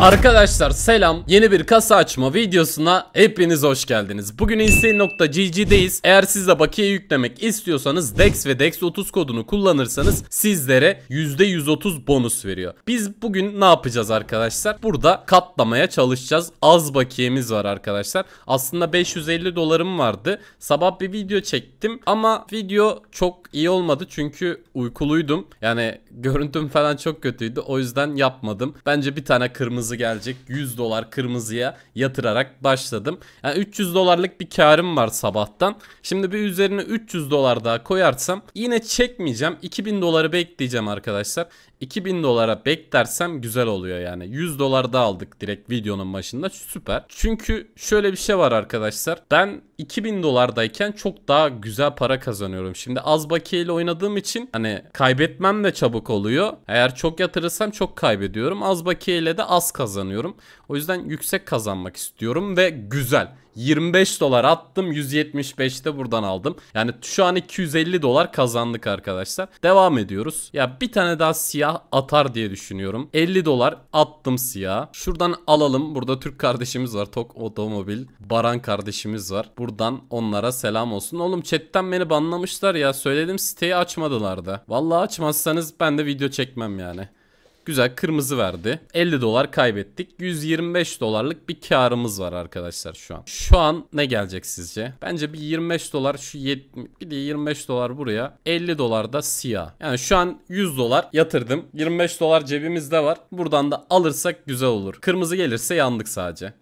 Arkadaşlar selam yeni bir kasa açma videosuna hepiniz hoş geldiniz. Bugün insane.gg'deyiz. Eğer siz de bakiye yüklemek istiyorsanız DEX ve DEX30 kodunu kullanırsanız sizlere %130 bonus veriyor. Biz bugün ne yapacağız arkadaşlar? Burada katlamaya çalışacağız. Az bakiyemiz var arkadaşlar. Aslında 550 dolarım vardı. Sabah bir video çektim ama video çok iyi olmadı çünkü uykuluydum. Yani görüntüm falan çok kötüydü. O yüzden yapmadım. Bence bir tane kırmızı kırmızı gelecek 100 dolar kırmızıya yatırarak başladım. Yani 300 dolarlık bir karım var sabahtan. Şimdi bir üzerine 300 dolar daha koyarsam yine çekmeyeceğim. 2000 doları bekleyeceğim arkadaşlar. 2000 dolara beklersem güzel oluyor yani. 100 dolar da aldık direkt videonun başında. Süper. Çünkü şöyle bir şey var arkadaşlar. Ben 2000 dolardayken çok daha güzel para kazanıyorum. Şimdi az bakiyeyle oynadığım için hani kaybetmem de çabuk oluyor. Eğer çok yatırırsam çok kaybediyorum. Az bakiyeyle de az kazanıyorum. O yüzden yüksek kazanmak istiyorum ve güzel. 25 dolar attım 175'te buradan aldım. Yani şu an 250 dolar kazandık arkadaşlar. Devam ediyoruz. Ya bir tane daha siyah atar diye düşünüyorum. 50 dolar attım siyah. Şuradan alalım. Burada Türk kardeşimiz var. Tok Otomobil. Baran kardeşimiz var. Buradan onlara selam olsun. Oğlum chatten beni banlamışlar ya. Söyledim siteyi açmadılar da. Vallahi açmazsanız ben de video çekmem yani. Güzel kırmızı verdi. 50 dolar kaybettik. 125 dolarlık bir karımız var arkadaşlar şu an. Şu an ne gelecek sizce? Bence bir 25 dolar şu 70 bir de 25 dolar buraya. 50 dolar da siyah. Yani şu an 100 dolar yatırdım. 25 dolar cebimizde var. Buradan da alırsak güzel olur. Kırmızı gelirse yandık sadece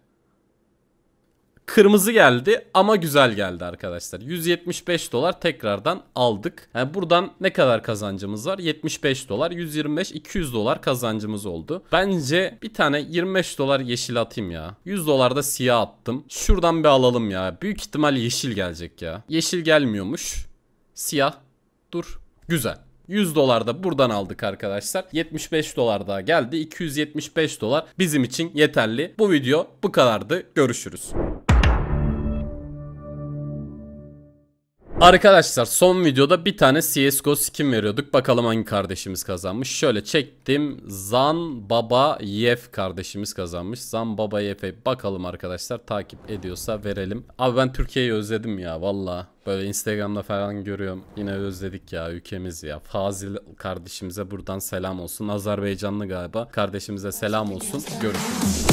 kırmızı geldi ama güzel geldi arkadaşlar. 175 dolar tekrardan aldık. Yani buradan ne kadar kazancımız var? 75 dolar, 125, 200 dolar kazancımız oldu. Bence bir tane 25 dolar yeşil atayım ya. 100 dolar da siyah attım. Şuradan bir alalım ya. Büyük ihtimal yeşil gelecek ya. Yeşil gelmiyormuş. Siyah. Dur. Güzel. 100 dolar da buradan aldık arkadaşlar. 75 dolar daha geldi. 275 dolar bizim için yeterli. Bu video bu kadardı. Görüşürüz. Arkadaşlar son videoda bir tane CSGO skin veriyorduk. Bakalım hangi kardeşimiz kazanmış. Şöyle çektim. Zan Baba Yef kardeşimiz kazanmış. Zan Baba Yef'e bakalım arkadaşlar. Takip ediyorsa verelim. Abi ben Türkiye'yi özledim ya valla. Böyle Instagram'da falan görüyorum. Yine özledik ya ülkemiz ya. Fazil kardeşimize buradan selam olsun. Azerbaycanlı galiba. Kardeşimize selam olsun. Görüşürüz.